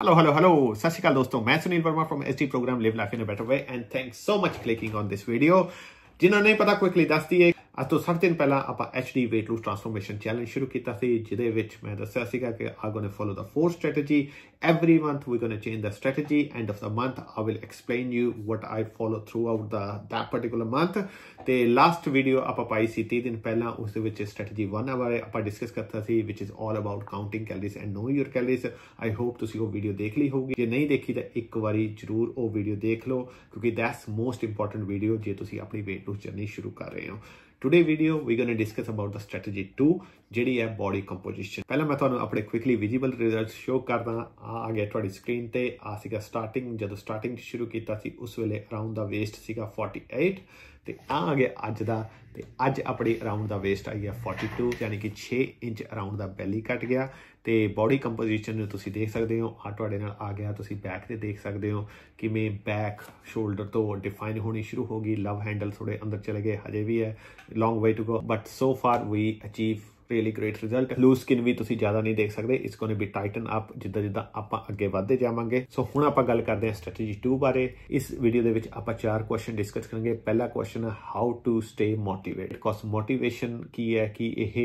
Hello, hello, hello. Sashikal dosto. मैं Sunil Verma from SD program Live Life in a Better Way and thanks so much for clicking on this video. जिन्होंने pata quickly, दस दिए ਅੱਜ ਤੋਂ 6 ਦਿਨ ਪਹਿਲਾਂ ਆਪਾਂ HD weight loss transformation challenge ਸ਼ੁਰੂ ਕੀਤਾ ਸੀ ਜਿਹਦੇ ਵਿੱਚ ਮੈਂ ਦੱਸਿਆ ਸੀਗਾ ਕਿ I going to follow the four strategy every month we going to change the strategy end of the month I will explain you what I follow throughout the that particular month ਤੇ last video ਆਪਾਂ ਪਾਈ ਸੀ 3 ਦਿਨ ਪਹਿਲਾਂ ਉਸ ਦੇ ਵਿੱਚ strategy 1 ਬਾਰੇ ਆਪਾਂ ਡਿਸਕਸ ਕਰਤਾ ਸੀ ਵਿਚ is all about counting calories and know your calories I hope ਤੁਸੀਂ ਉਹ ਵੀਡੀਓ ਦੇਖ ਲਈ ਹੋਊਗੀ ਜੇ ਨਹੀਂ ਦੇਖੀ ਤਾਂ ਇੱਕ ਵਾਰੀ ਜ਼ਰੂਰ ਉਹ ਵੀਡੀਓ ਦੇਖ ਲਓ ਕਿਉਂਕਿ ਦੈਟਸ ਮੋਸਟ ਇੰਪੋਰਟੈਂਟ ਵੀਡੀਓ ਜੇ ਤੁਸੀਂ ਆਪਣੀ weight loss ਜਰਨੀ ਸ਼ੁਰੂ ਕਰ ਰਹੇ ਹੋ Today video, we're going to discuss about the strategy 2 ਜਿਹੜੀ ਹੈ ਬਾਡੀ ਕੰਪੋਜੀਸ਼ਨ ਪਹਿਲਾਂ ਮੈਂ ਤੁਹਾਨੂੰ ਆਪਣੇ ਕੁਇਕਲੀ ਵਿਜ਼ੀਬਲ ਰਿਜ਼ਲਟਸ ਸ਼ੋ ਕਰਦਾ ਆ ਆ ਗਿਆ ਤੁਹਾਡੀ ਸਕਰੀਨ ਤੇ ਆ ਸੀਗਾ ਸਟਾਰਟਿੰਗ ਜਦੋਂ ਸਟਾਰਟਿੰਗ ਸ਼ੁਰੂ ਕੀਤਾ ਸੀ ਉਸ ਵੇਲੇ ਅਰਾਊਂਡ ਦਾ ਵੇਸਟ ਸੀਗਾ 48 ਤੇ ਆ ਆ ਗਿਆ ਅੱਜ ਦਾ ਤੇ ਅੱਜ ਆਪਣੀ ਅਰਾਊਂਡ ਦਾ ਵੇਸਟ ਆਈ ਹੈ 42 ਯਾਨੀ ਕਿ 6 ਇੰਚ ਅਰਾਊਂਡ ਦਾ ਬੈਲੀ ਕੱਟ ਗਿਆ ਤੇ ਬਾਡੀ ਕੰਪੋਜੀਸ਼ਨ ਨੂੰ ਤੁਸੀਂ ਦੇਖ ਸਕਦੇ ਹੋ ਆ ਤੁਹਾਡੇ ਨਾਲ ਆ ਗਿਆ ਤੁਸੀਂ ਬੈਕ ਤੇ ਦੇਖ ਸਕਦੇ ਹੋ ਕਿਵੇਂ ਬੈਕ ਸ਼ੋਲਡਰ ਤੋਂ ਡਿਫਾਈਨ ਹੋਣੀ ਸ਼ੁਰੂ ਹੋ ਗਈ ਲਵ ਹੈਂਡਲ ਥੋੜੇ ਅੰਦਰ ਚਲੇ ਗਏ ਹਜੇ ਵੀ ਹੈ long way to go but so far we achieve really great result loose skin ਵੀ ਤੁਸੀਂ ਜ਼ਿਆਦਾ ਨਹੀਂ ਦੇਖ ਸਕਦੇ ਇਸ ਕੋਨੇ ਵੀ ਟਾਈਟਨ ਅਪ ਜਿੱਦਾਂ ਜਿੱਦਾਂ ਆਪਾਂ ਅੱਗੇ ਵਧਦੇ ਜਾਵਾਂਗੇ ਸੋ ਹੁਣ ਆਪਾਂ ਗੱਲ ਕਰਦੇ ਹਾਂ ਸਟ੍ਰੈਟਜੀ 2 ਬਾਰੇ ਇਸ ਵੀਡੀਓ ਦੇ ਵਿੱਚ ਆਪਾਂ ਚਾਰ ਕੁਐਸਚਨ ਡਿਸਕਸ ਕਰਾਂਗੇ ਪਹਿਲਾ ਕੁਐਸਚਨ ਹੈ how to stay motivated cause motivation ਕੀ ਹੈ ਕਿ ਇਹ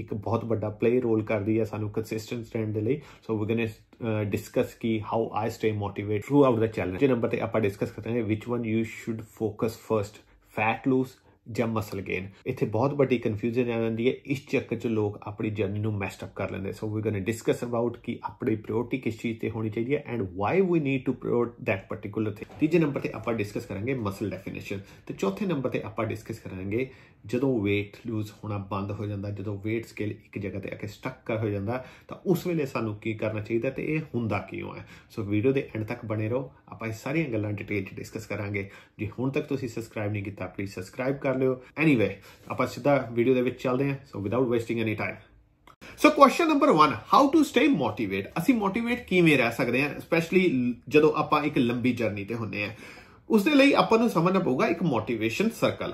ਇੱਕ ਬਹੁਤ ਵੱਡਾ ਪਲੇ ਰੋਲ ਕਰਦੀ ਹੈ ਸਾਨੂੰ ਕੰਸਿਸਟੈਂਟ ਰਹਿਣ ਦੇ ਲਈ ਸੋ ਵੀ ਗੋਇੰ ਡਿਸਕਸ ਕੀ how I stay motivated throughout the challenge ਜੇ ਨੰਬਰ ਤੇ ਆਪਾਂ ਡਿਸਕਸ ਕਰਦੇ ਹਾਂ ਵਿਚ one you should focus first fat loss ਜਾਂ ਮਸਲ ਗੇਨ ਇੱਥੇ ਬਹੁਤ ਵੱਡੀ ਕਨਫਿਊਜ਼ਨ ਆ ਜਾਂਦੀ ਹੈ ਇਸ ਚੱਕਰ 'ਚ ਲੋਕ ਆਪਣੀ ਜਰਨੀ ਨੂੰ ਮੈਸਟ ਅਪ ਕਰ ਲੈਂਦੇ so we going discuss about ਕਿ ਆਪਣੀ ਪ੍ਰਾਇੋਰਟੀ ਕਿਸ ਚੀਜ਼ ਤੇ ਹੋਣੀ ਚਾਹੀਦੀ ਹੈ and why we need to prioritise that particular thing ਤੀਜੇ ਨੰਬਰ ਤੇ ਆਪਾਂ ਡਿਸਕਸ ਕਰਾਂਗੇ ਮਸਲ ਡੈਫੀਨੇਸ਼ਨ ਤੇ ਚੌਥੇ ਨੰਬਰ ਤੇ ਆਪਾਂ ਡਿਸਕਸ ਕਰਾਂਗੇ ਜਦੋਂ weight lose ਹੋਣਾ ਬੰਦ ਹੋ ਜਾਂਦਾ ਜਦੋਂ weight scale ਇੱਕ ਜਗ੍ਹਾ ਤੇ ਆ ਕੇ ਸਟਕ ਕਰ ਹੋ ਜਾਂਦਾ ਤਾਂ ਉਸ ਵੇਲੇ ਸਾਨੂੰ ਕੀ ਕਰਨਾ ਚਾਹੀਦਾ ਤੇ ਇਹ ਹੁੰਦਾ ਕਿਉਂ ਹੈ ਸੋ ਵੀਡੀਓ ਦੇ ਐਂਡ ਤੱਕ ਬਣੇ ਰਹੋ ਆਪਾਂ ਇਹ ਸਾਰੀਆਂ ਗੱਲਾਂ ਡਿਟੇਲ 'ਚ ਡਿਸਕਸ ਕਰਾਂਗੇ ਜੇ ਹੁਣ ਤੱਕ ਤੁਸੀਂ ਸਬਸਕ੍ਰਾਈਬ ਨਹੀਂ ਕੀਤਾ ਪਲੀਜ਼ ਸਬਸਕ੍ਰਾਈਬ ਕਰ ਲਿਓ ਐਨੀਵੇ ਆਪਾਂ ਸਿੱਧਾ ਵੀਡੀਓ ਦੇ ਵਿੱਚ ਚੱਲਦੇ ਹਾਂ so without wasting any time so question number 1 how to stay motivate ਅਸੀਂ ਮੋਟੀਵੇਟ ਕਿਵੇਂ ਰਹਿ ਸਕਦੇ ਹਾਂ ਸਪੈਸ਼ਲੀ ਜਦੋਂ ਆਪਾਂ ਇੱਕ ਲੰਬੀ ਜਰਨੀ ਤੇ ਹੁੰਨੇ ਆ ਉਸ ਦੇ ਲਈ ਆਪਾਂ ਨੂੰ ਸਮਝਣਾ ਪਊਗਾ ਇੱਕ ਮੋਟੀਵੇਸ਼ਨ ਸਰਕਲ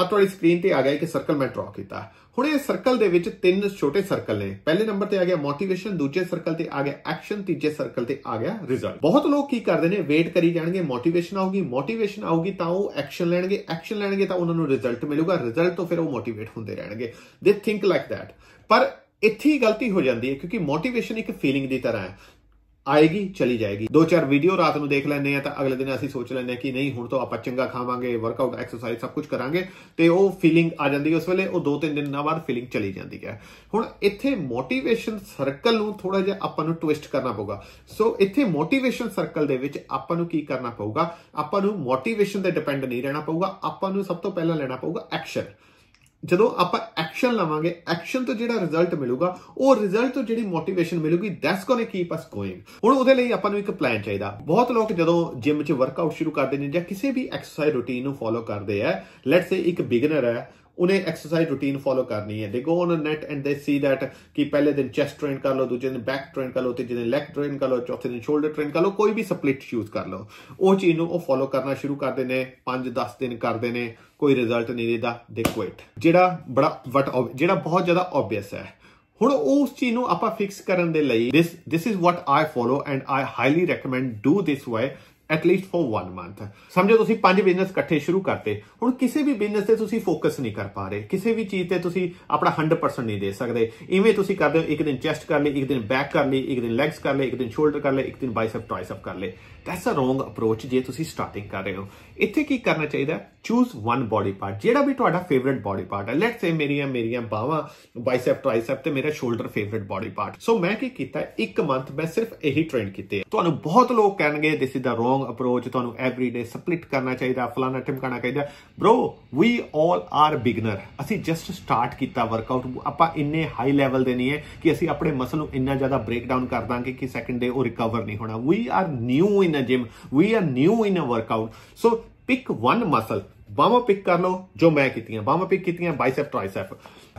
ਆ ਤੁਹਾਡੀ ਸਕਰੀਨ ਤੇ ਆ ਗਿਆ ਇੱਕ ਸਰਕਲ ਮੈਂ ਡਰਾ ਕੀਤਾ ਹੁਣ ਇਹ ਸਰਕਲ ਦੇ ਵਿੱਚ ਤਿੰਨ ਛੋਟੇ ਸਰਕਲ ਨੇ ਪਹਿਲੇ ਨੰਬਰ ਤੇ ਆ ਗਿਆ ਮੋਟੀਵੇਸ਼ਨ ਦੂਜੇ ਸਰਕਲ ਤੇ ਆ ਗਿਆ ਐਕਸ਼ਨ ਤੀਜੇ ਸਰਕਲ ਤੇ ਆ ਗਿਆ ਰਿਜ਼ਲਟ ਬਹੁਤ ਲੋਕ ਕੀ ਕਰਦੇ ਨੇ ਵੇਟ ਕਰੀ ਜਾਣਗੇ ਮੋਟੀਵੇਸ਼ਨ ਆਊਗੀ ਮੋਟੀਵੇਸ਼ਨ ਆਊਗੀ ਤਾਂ ਉਹ ਐਕਸ਼ਨ ਲੈਣਗੇ ਐਕਸ਼ਨ ਲੈਣਗੇ ਤਾਂ ਉਹਨਾਂ ਨੂੰ ਰਿਜ਼ਲਟ ਮਿਲੂਗਾ ਰਿਜ਼ਲਟ ਤੋਂ ਫਿਰ ਉਹ ਮੋਟੀਵੇਟ ਹੁੰਦੇ ਰਹਿਣਗੇ ਦੇ ਥਿੰਕ ਲਾਈਕ ਥੈਟ ਪਰ ਇੱਥੇ ਹੀ ਗਲਤੀ ਹੋ ਜਾਂਦੀ ਹੈ ਕਿਉਂਕਿ ਮੋਟੀਵੇਸ਼ਨ ਇੱਕ ਫੀਲਿੰਗ ਦੀ ਤਰ੍ਹਾਂ ਹੈ ਆਏਗੀ ਚਲੀ ਜਾਏਗੀ ਦੋ ਚਾਰ ਵੀਡੀਓ ਰਾਤ ਨੂੰ ਦੇਖ ਲੈਣੇ ਆ ਤਾਂ ਅਗਲੇ ਦਿਨ ਅਸੀਂ ਸੋਚ ਲੈਣੇ ਆ ਕਿ ਨਹੀਂ ਹੁਣ ਤੋਂ ਆਪਾਂ ਚੰਗਾ ਖਾਵਾਂਗੇ ਵਰਕਆਊਟ ਐਕਸਰਸਾਈਜ਼ ਸਭ ਕੁਝ ਕਰਾਂਗੇ ਤੇ ਉਹ ਫੀਲਿੰਗ ਆ ਜਾਂਦੀ ਹੈ ਉਸ ਵੇਲੇ ਉਹ ਦੋ ਤਿੰਨ ਨਾ ਬਾਅਦ ਫੀਲਿੰਗ ਚਲੀ ਜਾਂਦੀ ਹੈ ਹੁਣ ਇੱਥੇ ਮੋਟੀਵੇਸ਼ਨ ਸਰਕਲ ਨੂੰ ਥੋੜਾ ਜਿਹਾ ਆਪਾਂ ਨੂੰ ਟਵਿਸਟ ਕਰਨਾ ਪਊਗਾ ਸੋ ਇੱਥੇ ਮੋਟੀਵੇਸ਼ਨ ਸਰਕਲ ਦੇ ਵਿੱਚ ਆਪਾਂ ਨੂੰ ਕੀ ਕਰਨਾ ਪਊਗਾ ਆਪਾਂ ਨੂੰ ਮੋਟੀਵੇਸ਼ਨ ਤੇ ਡਿਪੈਂਡ ਨਹੀਂ ਰਹਿਣਾ ਪਊਗਾ ਆਪਾਂ ਨੂੰ ਸਭ ਤੋਂ ਪਹਿਲਾਂ ਲੈਣਾ ਪਊਗਾ ਐਕਸ਼ਨ ਜਦੋਂ ਆਪਾਂ ਐਕਸ਼ਨ ਲਵਾਂਗੇ ਐਕਸ਼ਨ ਤੋਂ ਜਿਹੜਾ ਰਿਜ਼ਲਟ ਮਿਲੂਗਾ ਉਹ ਰਿਜ਼ਲਟ ਤੋਂ ਜਿਹੜੀ ਮੋਟੀਵੇਸ਼ਨ ਮਿਲੂਗੀ that's going keep us going ਹੁਣ ਉਹਦੇ ਲਈ ਆਪਾਂ ਨੂੰ ਇੱਕ ਪਲਾਨ ਚਾਹੀਦਾ ਬਹੁਤ ਲੋਕ ਜਦੋਂ ਜਿਮ 'ਚ ਵਰਕਆਊਟ ਸ਼ੁਰੂ ਕਰਦੇ ਨੇ ਜਾਂ ਕਿਸੇ ਵੀ ਐਕਸਰਸਾਈਜ਼ ਰੁਟੀਨ ਨੂੰ ਫੋਲੋ ਕਰਦੇ ਆ ਲੈਟਸ ਸੇ ਇੱਕ ਬਿਗਨਰ ਹੈ ਉਹਨੇ ਐਕਸਰਸਾਈਜ਼ ਰੁਟੀਨ ਫੋਲੋ ਕਰਨੀ ਹੈ they go on a net and they see that ਕਿ ਪਹਿਲੇ ਦਿਨ ਚੈਸਟ ਟ੍ਰੇਨ ਕਰ ਲਓ ਦੂਜੇ ਦਿਨ ਬੈਕ ਟ੍ਰੇਨ ਕਰ ਲਓ ਤੇ ਜਿਹਨੇ ਲੈਗ ਟ੍ਰੇਨ ਕਰ ਲਓ ਚੌਥੇ ਦਿਨ ਸ਼ੋਲਡਰ ਟ੍ਰੇਨ ਕਰ ਲਓ ਕੋਈ ਵੀ ਸਪਲਿਟ ਯੂਜ਼ ਕਰ ਲਓ ਉਹ ਚੀਜ਼ ਨੂੰ ਉਹ ਫੋਲੋ ਕਰਨਾ ਸ਼ੁਰੂ ਕਰਦੇ ਨੇ 5-10 ਦਿਨ ਕਰਦੇ ਨੇ ਕੋਈ ਰਿਜ਼ਲਟ ਨਹੀਂ ਦਿੰਦਾ ਦੇ ਕੁਇਟ ਜਿਹੜਾ ਬੜਾ ਵਟ ਜਿਹੜਾ ਬਹੁਤ ਜ਼ਿਆਦਾ ਆਬਵੀਅਸ ਹੈ ਹੁਣ ਉਸ ਚੀਜ਼ ਨੂੰ ਆਪਾਂ ਫਿਕਸ ਕਰਨ ਦੇ ਲਈ this this is what I follow and I highly recommend do this way at least for 1 month ਸਮਝੋ ਤੁਸੀਂ ਪੰਜ ਬਿਜ਼ਨਸ ਇਕੱਠੇ ਸ਼ੁਰੂ ਕਰਤੇ ਹੁਣ ਕਿਸੇ ਵੀ ਬਿਜ਼ਨਸ ਤੇ ਤੁਸੀਂ ਫੋਕਸ ਨਹੀਂ ਕਰ ਪਾ ਰਹੇ ਕਿਸੇ ਵੀ ਚੀਜ਼ ਤੇ ਤੁਸੀਂ ਆਪਣਾ 100% ਨਹੀਂ ਦੇ ਸਕਦੇ ਇਵੇਂ ਤੁਸੀਂ ਕਰਦੇ ਹੋ ਇੱਕ ਦਿਨ ਚੈਸਟ ਕਰ ਲਈ ਇੱਕ ਦਿਨ ਬੈਕ ਕਰ ਲਈ ਇੱਕ ਦਿਨ ਲੈਗਸ ਕਰ ਲਈ ਇੱਕ ਦਿਨ ਸ਼ੋਲਡਰ ਕਰ ਲਈ ਇੱਕ ਦਿਨ ਬਾਈਸੈਪ ਟ੍ਰਾਈਸੈਪ ਕਰ ਲਈ ਦੈਟਸ ਅ ਰੋਂਗ ਅਪਰੋਚ ਜੇ ਤੁਸੀਂ ਸਟਾਰਟਿੰਗ ਕਰ ਰਹੇ ਹੋ ਇੱਥੇ ਕੀ ਕਰਨਾ ਚਾਹੀਦਾ ਚੂਜ਼ ਵਨ ਬਾਡੀ ਪਾਰਟ ਜਿਹੜਾ ਵੀ ਤੁਹਾਡਾ ਫੇਵਰਿਟ ਬਾਡੀ ਪਾਰਟ ਹੈ ਲੈਟਸ ਸੇ ਮੇਰੀਆਂ ਮੇਰੀਆਂ ਬਾਹਾਂ ਬਾਈਸੈਪ ਟ੍ਰਾਈਸੈਪ ਤੇ ਮੇਰਾ shoulder favourite body part so ਮੈਂ ਕੀ ਕੀਤਾ ਇੱਕ ਮੰਥ ਮੈਂ ਸਿਰਫ ਇਹੀ ਟ੍ਰੇਨ ਕੀਤੇ ਤੁਹਾਨੂੰ ਬਹੁਤ ਲੋਕ ਕਹਿਣਗੇ this is the wrong approach ਤੁਹਾਨੂੰ ਐਵਰੀਡੇ ਸਪਲਿਟ ਕਰਨਾ ਚਾਹੀਦਾ ਫਲਾਣਾ ਟਿਮਕਾਣਾ ਚਾਹੀਦਾ bro we all are beginner ਅਸੀਂ ਜਸਟ ਸਟਾਰਟ ਕੀਤਾ ਵਰਕਆਊਟ ਆਪਾਂ ਇੰਨੇ ਹਾਈ ਲੈਵਲ ਦੇ ਨਹੀਂ ਹੈ ਕਿ ਅਸੀਂ ਆਪਣੇ ਮਸਲ ਨੂੰ ਇੰਨਾ ਜ਼ਿਆਦਾ ਬ੍ਰੇਕ ਡਾਊਨ ਕਰ ਦਾਂਗੇ ਕਿ ਸੈਕੰਡ ਡੇ ਉਹ ਰਿਕਵਰ ਨਹੀਂ ਹੋਣਾ we are new in in a gym we are new in a workout so pick one muscle ਬਾਹਾਂ ਪਿਕ ਕਰ ਲਓ ਜੋ ਮੈਂ ਕੀਤੀਆਂ ਬਾਹਾਂ ਪਿਕ ਕੀਤੀਆਂ ਬਾਈਸੈਪ ਟ੍ਰਾਈਸੈਪ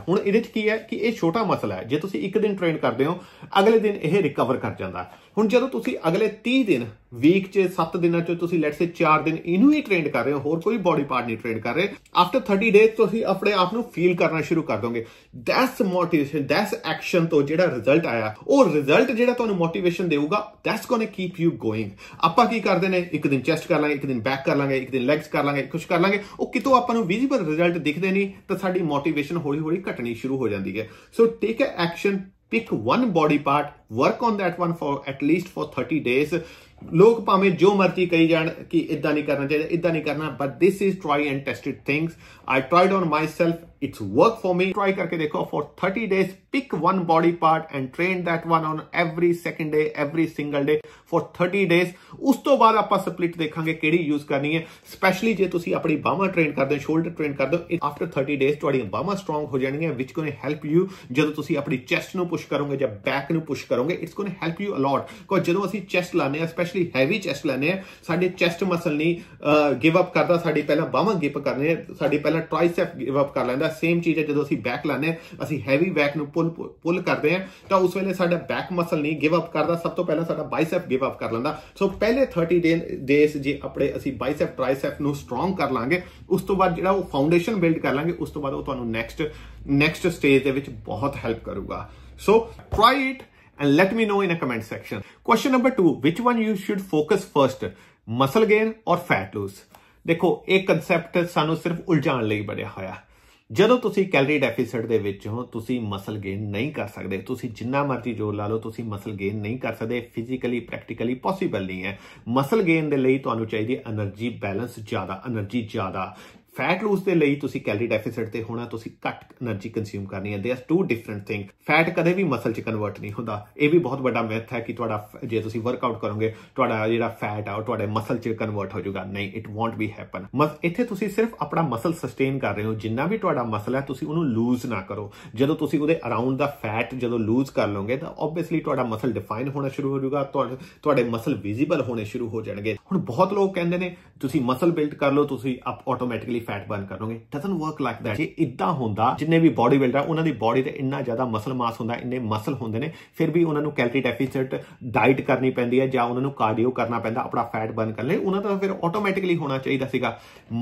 ਹੁਣ ਇਹਦੇ ਚ ਕੀ ਹੈ ਕਿ ਇਹ ਛੋਟਾ ਮਸਲਾ ਹੈ ਜੇ ਤੁਸੀਂ ਇੱਕ ਦਿਨ ਟ੍ਰੇਨ ਕਰਦੇ ਹੋ ਅਗਲੇ ਦਿਨ ਇਹ ਰਿਕਵਰ ਕਰ ਜਾਂਦਾ ਹੁਣ ਜਦੋਂ ਤੁਸੀਂ ਅਗਲੇ 30 ਦਿਨ ਵੀਕ 'ਚ 7 ਦਿਨਾਂ 'ਚ ਤੁਸੀਂ ਲੈਟਸ ਸੇ 4 ਦਿਨ ਇਹਨੂੰ ਹੀ ਟ੍ਰੇਨ ਕਰ ਰਹੇ ਹੋ ਹੋਰ ਕੋਈ ਬਾਡੀ ਪਾਰਟ ਨਹੀਂ ਟ੍ਰੇਨ ਕਰ ਰਹੇ ਆਫਟਰ 30 ਡੇਜ਼ ਤੁਸੀਂ ਆਪਣੇ ਆਪ ਨੂੰ ਫੀਲ ਕਰਨਾ ਸ਼ੁਰੂ ਕਰ ਦੋਗੇ ਦੈਟਸ ਮੋਟੀਵੇਸ਼ਨ ਦੈਟਸ ਐਕਸ਼ਨ ਤੋਂ ਜਿਹੜਾ ਰਿਜ਼ਲਟ ਆਇਆ ਉਹ ਰਿਜ਼ਲਟ ਜਿਹੜਾ ਤੁਹਾਨੂੰ ਮੋਟੀਵੇਸ਼ਨ ਦੇਊਗਾ that's going keep you going ਆਪਾਂ ਕੀ ਕਰਦੇ ਨੇ ਇੱਕ ਦਿਨ ਚੈਸਟ ਕਰ ਲਾਂਗੇ ਇੱਕ ਦਿਨ ਬੈਕ ਕਰ ਲਾਂਗੇ ਇੱਕ ਦਿਨ ਲੈਗਸ ਕਰ ਲਾਂਗੇ ਕੁਝ ਕਰ ਲਾਂਗੇ ਉਹ ਕਿਤੋਂ ਆਪਾਂ ਨੂੰ ਵਿਜ਼ੀਬਲ ਰਿਜ਼ਲਟ ਦਿਖਦੇ ਨਹੀਂ ਤਾਂ ਸਾਡੀ ਮੋਟੀਵੇਸ਼ਨ ਹੌਲੀ-ਹੌਲੀ ਘਟਣੀ ਸ਼ੁਰੂ ਹੋ ਜਾਂਦੀ ਹੈ so take action pick one body part work on that one for at least for 30 days ਲੋਕ ਭਾਵੇਂ ਜੋ ਮਰਜ਼ੀ ਕਹੀ ਜਾਣ ਕਿ ਇਦਾਂ ਨਹੀਂ ਕਰਨਾ ਚਾਹੀਦਾ ਇਦਾਂ ਨਹੀਂ ਕਰਨਾ but this is try and tested things I tried on myself it's work for me try ਕਰਕੇ ਦੇਖੋ for 30 days pick one body part and train that one on every second day every single day for 30 days ਉਸ ਤੋਂ ਬਾਅਦ ਆਪਾਂ split ਦੇਖਾਂਗੇ ਕਿਹੜੀ use ਕਰਨੀ ਹੈ ਸਪੈਸ਼ਲੀ ਜੇ ਤੁਸੀਂ ਆਪਣੀ ਬਾਹਾਂ ਟ੍ਰੇਨ ਕਰਦੇ ਹੋ ਸ਼ੋਲਡਰ ਟ੍ਰੇਨ ਕਰਦੇ ਹੋ ਆਫਟਰ 30 ਡੇਜ਼ ਤੁਹਾਡੀਆਂ ਬਾਹਾਂ ਸਟਰੋਂਗ ਹੋ ਜਾਣਗੀਆਂ ਵਿਚ ਕੋਨੇ ਹੈਲਪ ਯੂ ਜਦੋਂ ਤੁਸੀਂ ਆਪਣੀ ਚੈਸਟ ਨੂੰ ਪੁਸ਼ ਕਰੋਗੇ ਜਾਂ ਬੈਕ ਨੂੰ ਪੁਸ਼ ਕਰੋਗੇ it's going help you a lot ਕੋ ਜਦੋਂ ਅਸੀਂ ਚੈਸਟ ਲਾਨੇ ਆ ਸਪੈਸ਼ਲੀ ਹੈਵੀ ਚੈਸਟ ਲਾਨੇ ਆ ਸਾਡੇ ਚੈਸਟ ਮਸਲ ਨਹੀਂ ਗਿਵ ਅਪ ਕਰਦਾ ਸਾਡੀ ਪਹਿਲਾਂ ਬਾਹਾਂ ਗਿਵ ਕਰਨੇ ਸਾਡੀ ਪਹਿਲਾਂ ਟ੍ਰਾਈਸੈਪ ਗਿਵ ਅਪ ਕਰ ਲੈਂਦਾ ਸੇਮ ਚੀਜ਼ ਹੈ ਜਦੋਂ ਅਸੀਂ ਬੈਕ ਆ ਅਸੀਂ ਹੈਵੀ ਬੈਕ ਨੂੰ ਪੁਲ ਪੁਲ ਕਰਦੇ ਆ ਤਾਂ ਉਸ ਵੇਲੇ ਸਾਡਾ ਬੈਕ ਮਸਲ ਨਹੀਂ ਗਿਵ ਅਪ ਕਰਦਾ ਸਭ ਤੋਂ ਪਹਿਲਾਂ ਸਾਡਾ ਬਾਈਸੈਪ ਗਿਵ ਅਪ ਕਰ ਲੈਂਦਾ ਸੋ ਪਹਿਲੇ 30 ਡੇਸ ਜੇ ਆਪਣੇ ਅਸੀਂ ਬਾਈਸੈਪ ਟ੍ਰਾਈਸੈਪ ਨੂੰ ਸਟਰੋਂਗ ਕਰ ਲਾਂਗੇ ਉਸ ਤੋਂ ਬਾਅਦ ਜਿਹੜਾ ਉਹ ਫਾਊਂਡੇਸ਼ਨ ਬਿਲਡ ਕਰ ਲਾਂਗੇ ਉਸ ਤੋਂ ਬਾਅਦ ਉਹ ਤੁਹਾਨੂੰ ਨੈਕਸਟ ਨੈਕਸਟ ਸਟੇਜ ਦੇ ਵਿੱਚ ਬਹੁਤ ਹੈਲਪ ਕਰੂਗਾ so try it and let me know in a comment section. Question number two, which one you should focus first, muscle gain or fat loss? ਦੇਖੋ ਇਹ ਕਨਸੈਪਟ ਸਾਨੂੰ ਸਿਰਫ ਉਲਝਾਣ ਲਈ ਬਣਿਆ ਹੋਇਆ ਜਦੋਂ ਤੁਸੀਂ ਕੈਲਰੀ ਡੈਫਿਸਿਟ ਦੇ ਵਿੱਚ ਹੋ ਤੁਸੀਂ ਮਸਲ ਗੇਨ ਨਹੀਂ ਕਰ ਸਕਦੇ ਤੁਸੀਂ ਜਿੰਨਾ ਮਰਜ਼ੀ ਜੋਰ ਲਾ ਲਓ ਤੁਸੀਂ ਮਸਲ ਗੇਨ ਨਹੀਂ ਕਰ ਸਕਦੇ ਫਿਜ਼ੀਕਲੀ ਪ੍ਰੈਕਟੀਕਲੀ ਪੋਸੀਬਲ ਨਹੀਂ ਹੈ ਮਸਲ ਗੇਨ ਦੇ ਲਈ ਤੁਹਾਨੂੰ ਚਾਹੀਦੀ ਐਨਰਜੀ ਬੈਲੈਂਸ ਜ਼ਿਆਦਾ ਐਨਰਜੀ ਜ਼ਿਆਦਾ ਫੈਟ ਲੂਸ ਦੇ ਲਈ ਤੁਸੀਂ ਕੈਲਰੀ ਡੈਫਿਸਿਟ ਤੇ ਹੋਣਾ ਤੁਸੀਂ ਘੱਟ એનર્ਜੀ ਕੰਜ਼ਿਊਮ ਕਰਨੀ ਹੈ they are two different thing fat ਕਦੇ ਵੀ ਮਸਲ ਚ ਕਨਵਰਟ ਨਹੀਂ ਹੁੰਦਾ ਇਹ ਵੀ ਬਹੁਤ ਵੱਡਾ ਮਿਥ ਹੈ ਕਿ ਤੁਹਾਡਾ ਜੇ ਤੁਸੀਂ ਵਰਕਆਊਟ ਕਰੋਗੇ ਤੁਹਾਡਾ ਜਿਹੜਾ ਫੈਟ ਆ ਉਹ ਤੁਹਾਡੇ ਮਸਲ ਚ ਕਨਵਰਟ ਹੋ ਜਾਊਗਾ ਨਹੀਂ ਇਟ ਵੋਂਟ ਬੀ ਹੈਪਨ ਮਸ ਇੱਥੇ ਤੁਸੀਂ ਸਿਰਫ ਆਪਣਾ ਮਸਲ ਸਸਟੇਨ ਕਰ ਰਹੇ ਹੋ ਜਿੰਨਾ ਵੀ ਤੁਹਾਡਾ ਮਸਲ ਹੈ ਤੁਸੀਂ ਉਹਨੂੰ ਲੂਜ਼ ਨਾ ਕਰੋ ਜਦੋਂ ਤੁਸੀਂ ਉਹਦੇ ਅਰਾਊਂਡ ਦਾ ਫੈਟ ਜਦੋਂ ਲੂਜ਼ ਕਰ ਲਓਗੇ ਤਾਂ ਆਬਵੀਅਸਲੀ ਤੁਹਾਡਾ ਮਸਲ ਡਿਫਾਈਨ ਹੋਣਾ ਸ਼ੁਰੂ ਹੋ ਜਾਊਗਾ ਤੁਹਾਡੇ ਮਸਲ ਵਿਜ਼ੀਬਲ ਹੋਣੇ ਸ਼ੁਰੂ ਹੋ ਜਾਣਗੇ ਹੁਣ ਬਹੁਤ ਲੋਕ ਕਹਿੰਦੇ ਨੇ ਤੁਸੀਂ ਮਸਲ ਬਿਲਡ ਕਰ ਲਓ ਤੁਸੀਂ ਆਪ ਆਟੋਮੈਟਿਕਲੀ ਫੈਟ ਬਰਨ ਕਰੋਗੇ ਡਸਨ ਵਰਕ ਲਾਈਕ ਦੈਟ ਜੇ ਇਦਾਂ ਹੁੰਦਾ ਜਿੰਨੇ ਵੀ ਬਾਡੀ ਬਿਲਡਰ ਉਹਨਾਂ ਦੀ ਬਾਡੀ ਤੇ ਇੰਨਾ ਜ਼ਿਆਦਾ ਮਸਲ ਮਾਸ ਹੁੰਦਾ ਇੰਨੇ ਮਸਲ ਹੁੰਦੇ ਨੇ ਫਿਰ ਵੀ ਉਹਨਾਂ ਨੂੰ ਕੈਲਰੀ ਡੈਫੀਸਿਟ ਡਾਈਟ ਕਰਨੀ ਪੈਂਦੀ ਹੈ ਜਾਂ ਉਹਨਾਂ ਨੂੰ ਕਾਰਡੀਓ ਕਰਨਾ ਪੈਂਦਾ ਆਪਣਾ ਫੈਟ ਬਰਨ ਕਰਨ ਲਈ ਉਹਨਾਂ ਦਾ ਫਿਰ ਆਟੋਮੈਟਿਕਲੀ ਹੋਣਾ ਚਾਹੀਦਾ ਸੀਗਾ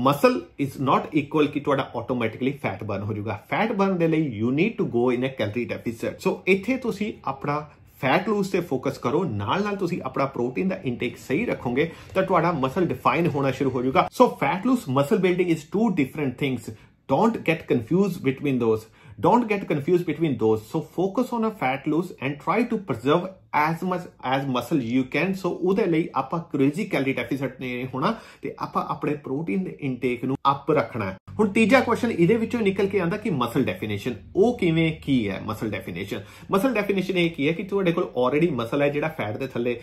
ਮਸਲ ਇਜ਼ ਨਾਟ ਇਕੁਅਲ ਕਿ ਤੁਹਾਡਾ ਆਟੋਮੈਟਿਕਲੀ ਫੈਟ ਬਰਨ ਹੋ ਜਾਊਗਾ ਫੈਟ ਬਰਨ ਦੇ ਲਈ you need to go in a calorie deficit so ਇੱਥੇ ਤੁਸੀਂ ਆਪਣਾ ਫੈਟ ਲੂਸ ਤੇ ਫੋਕਸ ਕਰੋ ਨਾਲ ਨਾਲ ਤੁਸੀਂ ਆਪਣਾ ਪ੍ਰੋਟੀਨ ਦਾ ਇਨਟੇਕ ਸਹੀ ਰੱਖੋਗੇ ਤਾਂ ਤੁਹਾਡਾ ਮਸਲ ਡਿਫਾਈਨ ਹੋਣਾ ਸ਼ੁਰੂ ਹੋ ਜਾਊਗਾ so fat loss muscle building is two different things don't get confuse between those don't get confuse between those so focus on a fat loss and try to preserve as much as muscle you can so ਉਹਦੇ ਲਈ ਆਪਾਂ crazy calorie deficit ਨੇ ਹੋਣਾ ਤੇ ਆਪਾਂ ਆਪਣੇ protein ਦੇ intake ਨੂੰ ਅਪ ਰੱਖਣਾ ਹੁਣ ਤੀਜਾ ਕੁਐਸਚਨ ਇਹਦੇ ਵਿੱਚੋਂ ਨਿਕਲ ਕੇ ਆਂਦਾ ਕਿ ਮਸਲ ਡੈਫੀਨੇਸ਼ਨ ਉਹ ਕਿਵੇਂ ਕੀ ਹੈ ਮਸਲ ਡੈਫੀਨੇਸ਼ਨ ਮਸਲ ਡੈਫੀਨੇਸ਼ਨ ਇਹ ਕੀ ਹੈ ਕਿ ਤੁਹਾਡੇ ਕੋਲ ਆਲਰੇਡੀ ਮਸਲ ਹੈ ਜਿਹੜਾ ਫੈਟ ਦੇ ਥੱਲੇ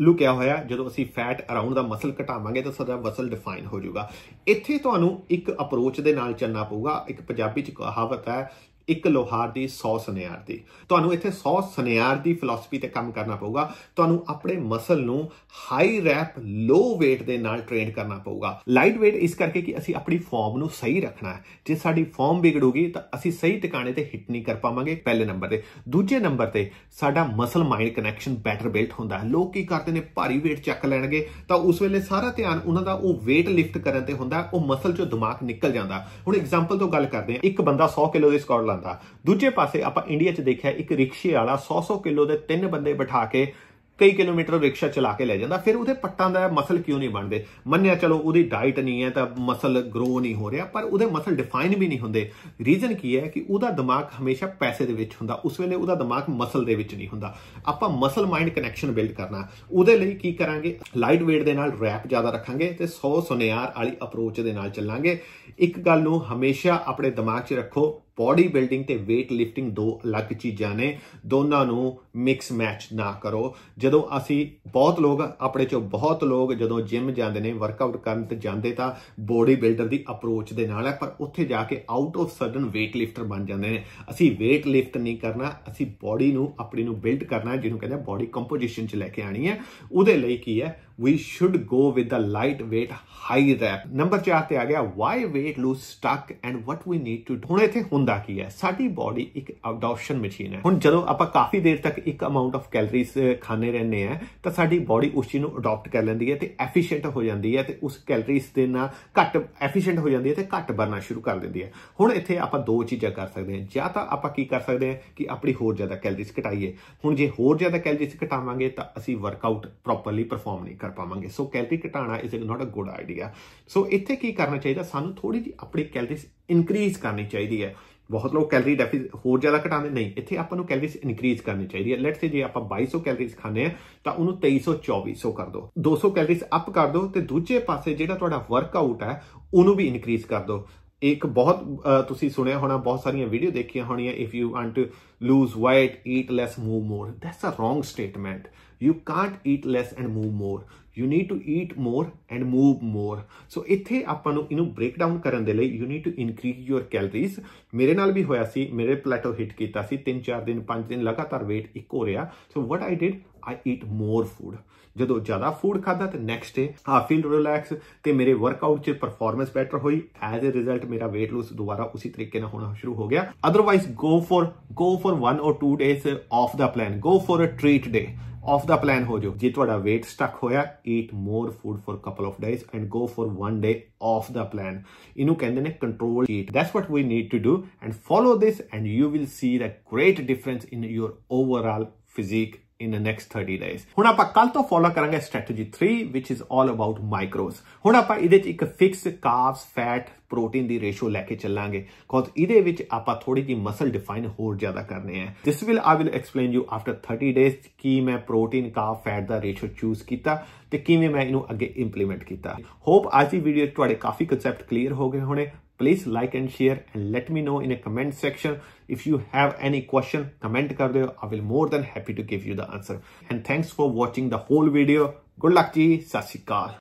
ਲੁਕਿਆ ਹੋਇਆ ਜਦੋਂ ਅਸੀਂ ਫੈਟ ਅਰਾਊਂਡ ਦਾ ਮਸਲ ਘਟਾਵਾਂਗੇ ਤਾਂ ਸਦਾ ਮਸਲ ਡਿਫਾਈਨ ਹੋ ਜਾਊਗਾ ਇੱਥੇ ਤੁਹਾਨੂੰ ਇੱਕ ਅਪਰੋਚ ਦੇ ਨਾਲ ਚੱਲਣਾ ਪਊਗਾ ਇੱਕ ਪੰਜਾਬੀ ਚ ਕਹਾਵਤ ਹੈ ਇੱਕ ਲੋਹਾਰ ਦੀ 100 ਸੁਨਿਆਰ ਦੀ ਤੁਹਾਨੂੰ ਇੱਥੇ 100 ਸੁਨਿਆਰ ਦੀ ਫਿਲਾਸਫੀ ਤੇ ਕੰਮ ਕਰਨਾ ਪਊਗਾ ਤੁਹਾਨੂੰ ਆਪਣੇ ਮਸਲ ਨੂੰ ਹਾਈ ਰੈਪ ਲੋ weight ਦੇ ਨਾਲ ਟ੍ਰੇਨ ਕਰਨਾ ਪਊਗਾ ਲਾਈਟ weight ਇਸ ਕਰਕੇ ਕਿ ਅਸੀਂ ਆਪਣੀ ਫਾਰਮ ਨੂੰ ਸਹੀ ਰੱਖਣਾ ਹੈ ਜੇ ਸਾਡੀ ਫਾਰਮ ਵਿਗੜੂਗੀ ਤਾਂ ਅਸੀਂ ਸਹੀ ਟਿਕਾਣੇ ਤੇ ਹਿੱਟ ਨਹੀਂ ਕਰ ਪਾਵਾਂਗੇ ਪਹਿਲੇ ਨੰਬਰ ਤੇ ਦੂਜੇ ਨੰਬਰ ਤੇ ਸਾਡਾ muscle mind connection better built ਹੁੰਦਾ ਹੈ ਲੋਕ ਕੀ ਕਰਦੇ ਨੇ ਭਾਰੀ weight ਚੱਕ ਲੈਣਗੇ ਤਾਂ ਉਸ ਵੇਲੇ ਸਾਰਾ ਧਿਆਨ ਉਹਨਾਂ ਦਾ ਉਹ weight ਲਿਫਟ ਕਰਨ ਤੇ ਹੁੰਦਾ ਉਹ ਮਸਲ ਚੋਂ ਦਿਮਾਗ ਨਿਕਲ ਜਾਂਦਾ ਹੁਣ ਐਗਜ਼ਾਮਪਲ ਤੋਂ ਗੱਲ ਕਰਦੇ ਹਾਂ ਇੱਕ ਬੰਦਾ 100 ਕਿਲੋ ਦੇ ਸਕਾਟ ਬੁਲਾਉਂਦਾ ਦੂਜੇ ਪਾਸੇ ਆਪਾਂ ਇੰਡੀਆ 'ਚ ਦੇਖਿਆ ਇੱਕ ਰਿਕਸ਼ੇ ਵਾਲਾ 100-100 ਕਿਲੋ ਦੇ ਤਿੰਨ ਬੰਦੇ ਬਿਠਾ ਕੇ ਕਈ ਕਿਲੋਮੀਟਰ ਰਿਕਸ਼ਾ ਚਲਾ ਕੇ ਲੈ ਜਾਂਦਾ ਫਿਰ ਉਹਦੇ ਪੱਟਾਂ ਦਾ ਮਸਲ ਕਿਉਂ ਨਹੀਂ ਬਣਦੇ ਮੰਨਿਆ ਚਲੋ ਉਹਦੀ ਡਾਈਟ ਨਹੀਂ ਹੈ ਤਾਂ ਮਸਲ ਗਰੋ ਨਹੀਂ ਹੋ ਰਿਹਾ ਪਰ ਉਹਦੇ ਮਸਲ ਡਿਫਾਈਨ ਵੀ ਨਹੀਂ ਹੁੰਦੇ ਰੀਜ਼ਨ ਕੀ ਹੈ ਕਿ ਉਹਦਾ ਦਿਮਾਗ ਹਮੇਸ਼ਾ ਪੈਸੇ ਦੇ ਵਿੱਚ ਹੁੰਦਾ ਉਸ ਵੇਲੇ ਉਹਦਾ ਦਿਮਾਗ ਮਸਲ ਦੇ ਵਿੱਚ ਨਹੀਂ ਹੁੰਦਾ ਆਪਾਂ ਮਸਲ ਮਾਈਂਡ ਕਨੈਕਸ਼ਨ ਬਿਲਡ ਕਰਨਾ ਉਹਦੇ ਲਈ ਕੀ ਕਰਾਂਗੇ ਲਾਈਟ weight ਦੇ ਨਾਲ ਰੈਪ ਜ਼ਿਆਦਾ ਰੱਖਾਂਗੇ ਤੇ 100 ਸੁਨਿਆਰ ਵਾਲੀ ਅਪਰੋਚ ਦੇ ਨਾਲ ਚੱਲਾਂਗੇ ਇੱਕ ਗੱਲ ਨੂੰ ਹਮੇਸ਼ਾ ਆਪਣੇ ਦਿਮਾਗ 'ਚ ਰੱਖੋ ਬਾਡੀ ਬਿਲਡਿੰਗ ਤੇ weight lifting ਦੋ ਅਲੱਗ ਚੀਜ਼ਾਂ ਨੇ ਦੋਨਾਂ ਨੂੰ ਮਿਕਸ ਮੈਚ ਨਾ ਕਰੋ ਜਦੋਂ ਅਸੀਂ ਬਹੁਤ ਲੋਕ ਆਪਣੇ ਚੋਂ ਬਹੁਤ ਲੋਕ ਜਦੋਂ ਜਿਮ ਜਾਂਦੇ ਨੇ ਵਰਕਆਊਟ ਕਰਨ ਤੇ ਜਾਂਦੇ ਤਾਂ ਬਾਡੀ ਬਿਲਡਰ ਦੀ ਅਪਰੋਚ ਦੇ ਨਾਲ ਹੈ ਪਰ ਉੱਥੇ ਜਾ ਕੇ out of sudden weight lifter ਬਣ ਜਾਂਦੇ ਨੇ ਅਸੀਂ weight lift ਨਹੀਂ ਕਰਨਾ ਅਸੀਂ ਬਾਡੀ ਨੂੰ ਆਪਣੀ ਨੂੰ ਬਿਲਡ ਕਰਨਾ ਜਿਹਨੂੰ ਕਹਿੰਦੇ ਆ ਬਾਡੀ ਕੰਪੋਜੀਸ਼ਨ ਚ ਲੈ ਕੇ ਆਣੀ ਹੈ ਉਹਦੇ ਲਈ ਕੀ ਹੈ we should go with the lightweight high rep number 4 ਤੇ ਆ ਗਿਆ why weight lose stuck and what we need to do ਹੁਣ ਇੱਥੇ ਹੁੰਦਾ ਕੀ ਹੈ ਸਾਡੀ ਬਾਡੀ ਇੱਕ ਅਡਾਪਸ਼ਨ ਮਸ਼ੀਨ ਹੈ ਹੁਣ ਜਦੋਂ ਆਪਾਂ ਕਾਫੀ ਦੇਰ ਤੱਕ ਇੱਕ ਅਮਾਉਂਟ ਆਫ ਕੈਲਰੀਜ਼ ਖਾਣੇ ਰਹਿੰਦੇ ਆ ਤਾਂ ਸਾਡੀ ਬਾਡੀ ਉਸ ਚੀਜ਼ ਨੂੰ ਅਡਾਪਟ ਕਰ ਲੈਂਦੀ ਹੈ ਤੇ ਐਫੀਸ਼ੀਐਂਟ ਹੋ ਜਾਂਦੀ ਹੈ ਤੇ ਉਸ ਕੈਲਰੀਜ਼ ਦੇ ਨਾਲ ਘੱਟ ਐਫੀਸ਼ੀਐਂਟ ਹੋ ਜਾਂਦੀ ਹੈ ਤੇ ਘੱਟ ਬਰਨਾ ਸ਼ੁਰੂ ਕਰ ਦਿੰਦੀ ਹੈ ਹੁਣ ਇੱਥੇ ਆਪਾਂ ਦੋ ਚੀਜ਼ਾਂ ਕਰ ਸਕਦੇ ਹਾਂ ਜਾਂ ਤਾਂ ਆਪਾਂ ਕੀ ਕਰ ਸਕਦੇ ਹਾਂ ਕਿ ਆਪਣੀ ਹੋਰ ਜ਼ਿਆਦਾ ਕੈਲਰੀਜ਼ ਘਟਾਈਏ ਹੁਣ ਜੇ ਹੋਰ ਜ਼ਿਆਦਾ ਕੈਲਰੀਜ਼ ਘਟਾਵਾਂਗੇ ਤਾਂ ਅਸੀਂ ਵਰਕਆਊਟ ਪ੍ਰੋਪਰਲੀ ਪਰਫਾਰਮ ਨਹੀਂ ਕਰ ਪਾਵਾਂਗੇ ਸੋ ਕੈਲਰੀ ਘਟਾਣਾ is not a good idea so ਇੱਥੇ ਕੀ ਕਰਨਾ ਚਾਹੀਦਾ ਸਾਨੂੰ ਥੋੜੀ ਜਿਹੀ ਆਪਣੀ ਕੈਲਰੀਜ਼ ਇਨਕਰੀਜ਼ ਕਰਨੀ ਚਾਹੀਦੀ ਹੈ ਬਹੁਤ ਲੋਕ ਕੈਲਰੀ ਡੈਫਿਸ ਹੋਰ ਜ਼ਿਆਦਾ ਘਟਾਉਂਦੇ ਨਹੀਂ ਇੱਥੇ ਆਪਾਂ ਨੂੰ ਕੈਲਰੀਜ਼ ਇਨਕਰੀਜ਼ ਕਰਨੀ ਚਾਹੀਦੀ ਹੈ ਲੈਟਸ ਸੇ ਜੇ ਆਪਾਂ 2200 ਕੈਲਰੀਜ਼ ਖਾਣੇ ਆ ਤਾਂ ਉਹਨੂੰ 2300 2400 ਕਰ ਦਿਓ 200 ਕੈਲਰੀਜ਼ ਅਪ ਕਰ ਦਿਓ ਤੇ ਦੂਜੇ ਪਾਸੇ ਜਿਹੜਾ ਤੁਹਾਡਾ ਵਰਕਆਊਟ ਹੈ ਉਹਨੂੰ ਵੀ ਇਨਕਰੀਜ਼ ਕਰ ਦਿਓ ਇੱਕ ਬਹੁਤ ਤੁਸੀਂ ਸੁਣਿਆ ਹੋਣਾ ਬਹੁਤ ਸਾਰੀਆਂ ਵੀਡੀਓ ਦੇਖੀਆਂ ਹੋਣੀਆਂ if you want to lose weight eat less move more that's a wrong statement you can't eat less and move more you need to eat more and move more so ਇੱਥੇ ਆਪਾਂ ਨੂੰ ਇਹਨੂੰ break down ਕਰਨ ਦੇ ਲਈ you need to increase your calories ਮੇਰੇ ਨਾਲ ਵੀ ਹੋਇਆ ਸੀ ਮੇਰੇ ਪਲੈਟੋ ਹਿੱਟ ਕੀਤਾ ਸੀ 3-4 ਦਿਨ 5 ਦਿਨ ਲਗਾਤਾਰ weight ਇੱਕ ਹੋ ਰਿਹਾ so what I did I eat more food ਜਦੋਂ ਜ਼ਿਆਦਾ ਫੂਡ ਖਾਦਾ ਤੇ ਨੈਕਸਟ ਡੇ ਆ ਫੀਲ ਰਿਲੈਕਸ ਤੇ ਮੇਰੇ ਵਰਕਆਊਟ 'ਚ ਪਰਫਾਰਮੈਂਸ ਬੈਟਰ ਹੋਈ ਐਜ਼ ਅ ਰਿਜ਼ਲਟ ਮੇਰਾ weight loss ਦੁਬਾਰਾ ਉਸੇ ਤਰੀਕੇ ਨਾਲ ਹੋਣਾ ਸ਼ੁਰੂ ਹੋ ਗਿਆ otherwise go for go for 1 or 2 days of the plan go for a treat day Of the plan ਹੋ Jitwada ਜੇ ਤੁਹਾਡਾ weight stuck ਹੋਇਆ eat more food for couple of days and go for one day off the plan ਇਹਨੂੰ ਕਹਿੰਦੇ ਨੇ control eat that's what we need to do and follow this and you will see the great difference in your overall physique in the next 30 days ਹੁਣ ਆਪਾਂ ਕੱਲ ਤੋਂ follow ਕਰਾਂਗੇ strategy 3 which is all about micros ਹੁਣ ਆਪਾਂ ਇਹਦੇ ਚ ਇੱਕ ਫਿਕਸ ਕਾਰਬਸ ਫੈਟ ਪ੍ਰੋਟੀਨ ਦੀ ਰੇਸ਼ੋ ਲੈ ਕੇ ਚੱਲਾਂਗੇ ਕਿਉਂਕਿ ਇਹਦੇ ਵਿੱਚ ਆਪਾਂ ਥੋੜੀ ਜੀ ਮਸਲ ਡਿਫਾਈਨ ਹੋਰ ਜ਼ਿਆਦਾ ਕਰਨੇ ਆ this will I will explain you after 30 days ਕੀ ਮੈਂ ਪ੍ਰੋਟੀਨ ਕਾਰਬ ਫੈਟ ਦਾ ਰੇਸ਼ੋ ਚੂਜ਼ ਕੀਤਾ ਤੇ ਕਿਵੇਂ ਮੈਂ ਇਹਨੂੰ ਅੱਗੇ ਇੰਪਲੀਮੈਂਟ ਕੀਤਾ ਹੋਪ ਅੱਜ ਦੀ ਵੀਡੀਓ ਤੁਹਾਡੇ ਕਾਫੀ ਕਨਸੈਪਟ ਕਲੀਅਰ ਹੋ ਗਏ ਹੋਣੇ please like and share and let me know in a comment section if you have any question comment kar de, i will more than happy to give you the answer and thanks for watching the whole video good luck ji sashikar